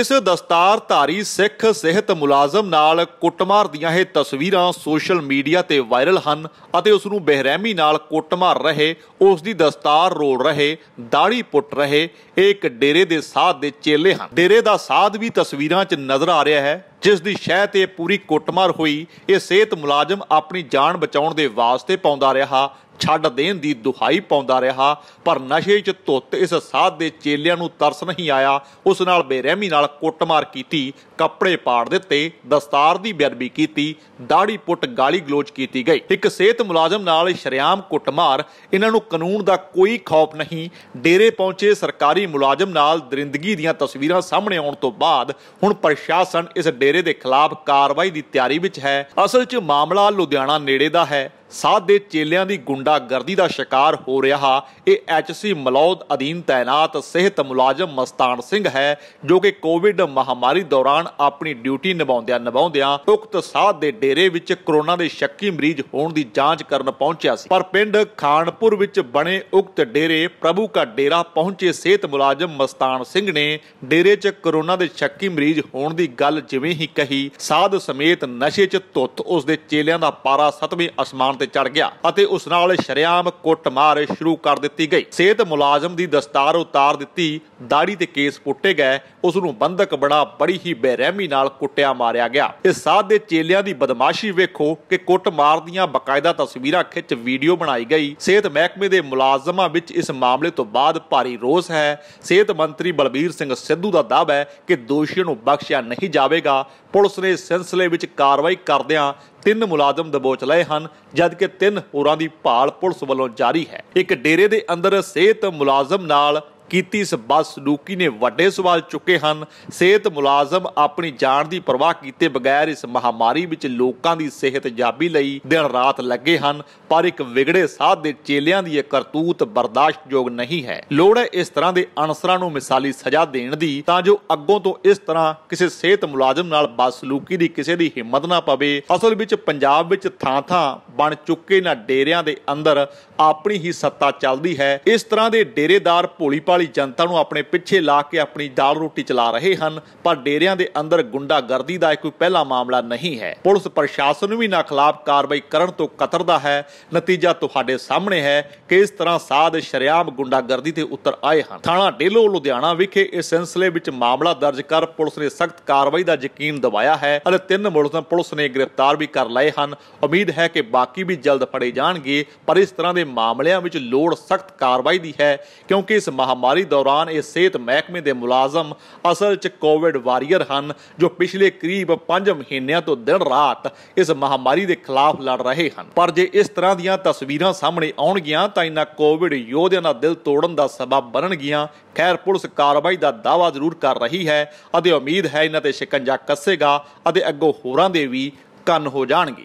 ਇਸ ਦਸਤਾਰਧਾਰੀ ਸਿੱਖ ਸਿਹਤ ਮੁਲਾਜ਼ਮ ਨਾਲ ਕੁੱਟਮਾਰ ਦੀਆਂ ਇਹ ਤਸਵੀਰਾਂ ਸੋਸ਼ਲ ਮੀਡੀਆ ਤੇ ਵਾਇਰਲ ਹਨ ਅਤੇ ਉਸ ਨੂੰ ਬੇਰਹਿਮੀ ਨਾਲ ਕੁੱਟਮਾਰ ਰਹੇ ਉਸ ਦੀ ਦਸਤਾਰ ਰੋਲ ਰਹੇ ਦਾੜੀ ਪੁੱਟ ਰਹੇ ਇਹ ਇੱਕ ਡੇਰੇ ਦੇ ਸਾਧ ਦੇ ਚੇਲੇ ਹਨ ਡੇਰੇ ਦਾ ਸਾਧ ਵੀ ਤਸਵੀਰਾਂ 'ਚ ਨਜ਼ਰ ਆ ਰਿਹਾ ਹੈ ਜਿਸ ਦੀ ਸ਼ਹਿ ਤੇ ਪੂਰੀ ਕੁੱਟਮਾਰ ਹੋਈ ਇਹ ਸਿਹਤ ਮੁਲਾਜ਼ਮ ਆਪਣੀ ਜਾਨ ਬਚਾਉਣ ਦੇ ਵਾਸਤੇ ਪਾਉਂਦਾ ਰਿਹਾ ਛੱਡ ਦੇਣ ਦੀ ਦੁਹਾਈ ਪਾਉਂਦਾ ਰਿਹਾ ਪਰ ਨਸ਼ੇ 'ਚ ਧੁੱਤ ਇਸ ਸਾਧ ਦੇ ਚੇਲਿਆਂ ਨੂੰ ਤਰਸ ਨਹੀਂ ਆਇਆ ਉਸ ਨਾਲ ਬੇਰਹਿਮੀ ਨਾਲ ਕੁੱਟਮਾਰ ਕੀਤੀ ਕੱਪੜੇ ਪਾੜ ਦਿੱਤੇ ਦਸਤਾਰ ਦੀ ਬੇਅਦਬੀ ਕੀਤੀ ਦਾੜੀ ਪੁੱਟ ਗਾਲੀ ਗਲੋਚ ਕੀਤੀ ਗਈ ਇੱਕ ਸਿਹਤ ਮੁਲਾਜ਼ਮ ਨਾਲ ਸ਼ਰਿਆਮ ਕੁੱਟਮਾਰ ਇਹਨਾਂ ਨੂੰ ਕਾਨੂੰਨ ਦਾ ਕੋਈ ਖੌਫ ਨਹੀਂ ਡੇਰੇ ਪਹੁੰਚੇ ਸਰਕਾਰੀ ਮੁਲਾਜ਼ਮ ਨਾਲ ਦਰਿੰਦਗੀ ਦੀਆਂ ਤਸਵੀਰਾਂ ਸਾਹਮਣੇ ਆਉਣ ਤੋਂ ਬਾਅਦ ਹੁਣ ਪ੍ਰਸ਼ਾਸਨ ਇਸ ਡੇਰੇ ਦੇ ਖਿਲਾਫ ਕਾਰਵਾਈ ਦੀ ਤਿਆਰੀ ਵਿੱਚ ਹੈ ਅਸਲ 'ਚ ਮਾਮਲਾ ਲੁਧਿਆਣਾ ਨੇੜੇ ਦਾ ਹੈ ਸਾਧ ਦੇ ਚੇਲਿਆਂ ਦੀ ਗੁੰਡਾਗਰਦੀ ਦਾ ਸ਼ਿਕਾਰ ਹੋ ਰਿਹਾ ਇਹ ਐਚਸੀ ਮਲੌਦ ਅਧੀਨ ਤਾਇਨਾਤ ਸਿਹਤ ਮੁਲਾਜ਼ਮ ਮਸਤਾਨ ਸਿੰਘ ਹੈ ਜੋ ਕਿ ਕੋਵਿਡ ਮਹਾਮਾਰੀ ਦੌਰਾਨ ਆਪਣੀ ਡਿਊਟੀ ਨਿਭਾਉਂਦਿਆਂ ਨਿਭਾਉਂਦਿਆਂ ਉਕਤ ਸਾਧ ਦੇ ਡੇਰੇ ਵਿੱਚ ਕਰੋਨਾ ਦੇ ਸ਼ੱਕੀ ਮਰੀਜ਼ ਹੋਣ ਦੀ ਜਾਂਚ ਕਰਨ ਪਹੁੰਚਿਆ ਸੀ ਪਰ ਪਿੰਡ ਖਾਨਪੁਰ ਵਿੱਚ ਬਣੇ ਉਕਤ ਡੇਰੇ ਪ੍ਰਭੂ ਕਾ ਡੇਰਾ ਪਹੁੰਚੇ ਸਿਹਤ ਮੁਲਾਜ਼ਮ ਮਸਤਾਨ ਸਿੰਘ ਨੇ ਡੇਰੇ 'ਚ ਕਰੋਨਾ ਦੇ ਸ਼ੱਕੀ ਮਰੀਜ਼ ਹੋਣ ਦੀ ਗੱਲ ਜਿਵੇਂ ਹੀ ਕਹੀ ਸਾਧ ਸਮੇਤ ਨਸ਼ੇ 'ਚ ਧੁੱਤ ਉਸ ਦੇ ਚੇਲਿਆਂ ਦਾ ਪਾਰਾ 7ਵੇਂ ਅਸਮਾਨ ਦੁਕਾਨ ਤੇ ਚੜ ਗਿਆ ਅਤੇ ਉਸ ਨਾਲ ਸ਼ਰਿਆਮ ਕੁੱਟਮਾਰ ਸ਼ੁਰੂ ਕਰ ਦਿੱਤੀ ਗਈ ਸਿਹਤ ਮੁਲਾਜ਼ਮ ਦੀ ਦਸਤਾਰ ਉਤਾਰ ਦਿੱਤੀ ਦਾੜੀ ਤੇ ਕੇਸ ਪੁੱਟੇ ਗਏ ਉਸ ਨੂੰ ਬੰਦਕ ਬਣਾ ਬੜੀ ਹੀ ਬੇਰਹਿਮੀ ਨਾਲ ਕੁੱਟਿਆ ਮਾਰਿਆ ਗਿਆ ਇਸ ਸਾਧ ਦੇ ਚੇਲਿਆਂ ਦੀ ਬਦਮਾਸ਼ੀ ਵੇਖੋ ਕਿ ਕੁੱਟਮਾਰ ਦੀਆਂ ਬਕਾਇਦਾ ਤਸਵੀਰਾਂ ਖਿੱਚ ਵੀਡੀਓ ਬਣਾਈ ਗਈ ਸਿਹਤ ਮਹਿਕਮੇ ਦੇ ਮੁਲਾਜ਼ਮਾਂ ਵਿੱਚ ਇਸ ਮਾਮਲੇ ਤੋਂ ਬਾਅਦ ਭਾਰੀ ਰੋਸ ਹੈ ਸਿਹਤ ਮੰਤਰੀ ਬਲਬੀਰ ਸਿੰਘ ਸਿੱਧੂ ਦਾ ਦਾਅਵਾ ਹੈ ਕਿ ਦੋਸ਼ੀਆਂ ਨੂੰ ਬਖਸ਼ਿਆ ਨਹੀਂ ਜਾਵੇਗਾ ਪੁਲਿਸ ਨੇ ਇਸ ਸਿਲਸਿਲੇ ਵਿੱਚ ਕਾਰਵਾਈ ਕਰਦਿਆਂ ਤਿੰਨ ਮੁਲਾਜ਼ਮ ਦਬੋਚ ਲਏ ਹਨ ਕਿ ਤਿੰਨ ਹੋਰਾਂ ਦੀ ਭਾਲ ਪੁਲਿਸ ਵੱਲੋਂ ਜਾਰੀ ਹੈ ਇੱਕ ਡੇਰੇ ਦੇ ਅੰਦਰ ਸਿਹਤ ਮੁਲਾਜ਼ਮ ਨਾਲ ਕੀਤੀ ਇਸ ਲੂਕੀ ਨੇ ਵੱਡੇ ਸਵਾਲ ਚੁੱਕੇ ਹਨ ਸਿਹਤ ਮੁਲਾਜ਼ਮ ਆਪਣੀ ਜਾਨ ਦੀ ਪਰਵਾਹ ਕੀਤੇ ਬਗੈਰ ਇਸ ਮਹਾਮਾਰੀ ਵਿੱਚ ਲੋਕਾਂ ਦੀ ਸਿਹਤ ਜਾਬੀ ਲਈ ਦਿਨ ਰਾਤ ਲੱਗੇ ਹਨ ਪਰ ਇੱਕ ਵਿਗੜੇ ਸਾਧ ਦੇ ਚੇਲਿਆਂ ਦੀ ਇਹ ਕਰਤੂਤ ਬਰਦਾਸ਼ਤਯੋਗ ਨਹੀਂ ਹੈ ਲੋੜ ਹੈ ਇਸ ਤਰ੍ਹਾਂ ਦੇ ਅਨਸਰਾਂ ਨੂੰ ਮਿਸਾਲੀ ਸਜ਼ਾ ਦੇਣ ਦੀ ਤਾਂ ਜੋ ਅੱਗੋਂ ਤੋਂ ਇਸ ਤਰ੍ਹਾਂ ਕਿਸੇ ਸਿਹਤ ਮੁਲਾਜ਼ਮ ਨਾਲ ਲੂਕੀ ਦੀ ਕਿਸੇ ਦੀ ਹਿੰਮਤ ਨਾ ਪਵੇ ਅਸਲ ਵਿੱਚ ਪੰਜਾਬ ਵਿੱਚ ਥਾਂ-ਥਾਂ ਬਣ ਚੁੱਕੇ ਨਾ ਡੇਰਿਆਂ ਦੇ ਅੰਦਰ ਆਪਣੀ ਹੀ ਸੱਤਾ ਚੱਲਦੀ ਹੈ ਇਸ ਤਰ੍ਹਾਂ ਦੇ ਡੇਰੇਦਾਰ ਭੋਲੀ ਭਾਲੀ ਜਨਤਾ ਨੂੰ ਆਪਣੇ ਪਿੱਛੇ ਲਾ ਕੇ ਆਪਣੀ ਦਾਲ ਰੋਟੀ ਚਲਾ ਰਹੇ ਹਨ ਪਰ ਡੇਰਿਆਂ ਦੇ ਅੰਦਰ ਗੁੰਡਾਗਰਦੀ ਦਾ ਕੋਈ ਪਹਿਲਾ ਮਾਮਲਾ ਨਹੀਂ ਹੈ ਪੁਲਿਸ ਪ੍ਰਸ਼ਾਸਨ ਵੀ ਨਾ ਖਿਲਾਫ ਕਾਰਵਾਈ ਕਰਨ ਤੋਂ ਕਤਰਦਾ ਹੈ ਨਤੀਜਾ ਤੁਹਾਡੇ ਸਾਹਮਣੇ ਹੈ ਕਿ ਇਸ ਤਰ੍ਹਾਂ ਸਾਧ ਸ਼ਰਿਆਮ ਗੁੰਡਾਗਰਦੀ ਤੇ ਉਤਰ ਆਏ ਹਨ ਥਾਣਾ ਡੇਲੋ ਲੁਧਿਆਣਾ ਵਿਖੇ ਇਸ ਸਿਲਸਿਲੇ ਵਿੱਚ ਮਾਮਲਾ ਦਰਜ ਕਰ ਪੁਲਿਸ ਨੇ ਸਖਤ ਕਾਰਵਾਈ ਦਾ ਯਕੀਨ ਦਿਵਾਇਆ ਹੈ ਅਤੇ ਤਿੰਨ ਮੁਲਜ਼ਮ ਪੁਲਿਸ ਨੇ ਗ੍ਰਿਫਤਾਰ ਵੀ ਕਰ ਲਏ ਹਨ ਉਮੀਦ ਹੈ ਕਿ ਬਾਕੀ ਵੀ ਜਲਦ ਫੜੇ ਜਾਣਗੇ ਪਰ ਇਸ ਤਰ੍ਹਾਂ ਦੇ ਮਾਮਲਿਆਂ ਵਿੱਚ ਲੋੜ ਸਖਤ ਕਾਰਵਾਈ ਦੀ ਹੈ ਕਿਉਂਕਿ ਇਸ ਮਹਾਮਾਰੀ ਦੌਰਾਨ ਇਹ ਸਿਹਤ ਮਹਿਕਮੇ ਦੇ ਮੁਲਾਜ਼ਮ ਅਸਲ 'ਚ ਕੋਵਿਡ ਵਾਰੀਅਰ ਹਨ ਜੋ ਪਿਛਲੇ ਕਰੀਬ 5 ਮਹੀਨਿਆਂ ਤੋਂ ਦਿਨ ਰਾਤ ਇਸ ਮਹਾਮਾਰੀ ਦੇ ਖਿਲਾਫ ਲੜ ਰਹੇ ਹਨ ਪਰ ਜੇ ਇਸ ਤਰ੍ਹਾਂ ਦੀਆਂ ਤਸਵੀਰਾਂ ਸਾਹਮਣੇ ਆਉਣਗੀਆਂ ਤਾਂ ਇਹਨਾਂ ਕੋਵਿਡ ਯੋਧਿਆਂ ਦਾ ਦਿਲ ਤੋੜਨ ਦਾ ਸਬਬ ਬਣਨਗੀਆਂ ਖੈਰ ਪੁਲਿਸ ਕਾਰਵਾਈ ਦਾ ਦਾਵਾ ਜ਼ਰੂਰ ਕਰ ਰਹੀ ਹੈ ਅਤੇ ਉਮੀਦ ਹੈ ਇਹਨਾਂ ਤੇ ਸ਼ਿਕੰਜਾ ਕੱਸੇਗਾ ਅਤੇ ਅੱਗੋਂ ਹੋਰਾਂ ਦੇ ਵੀ ਕੰਨ ਹੋ ਜਾਣਗੇ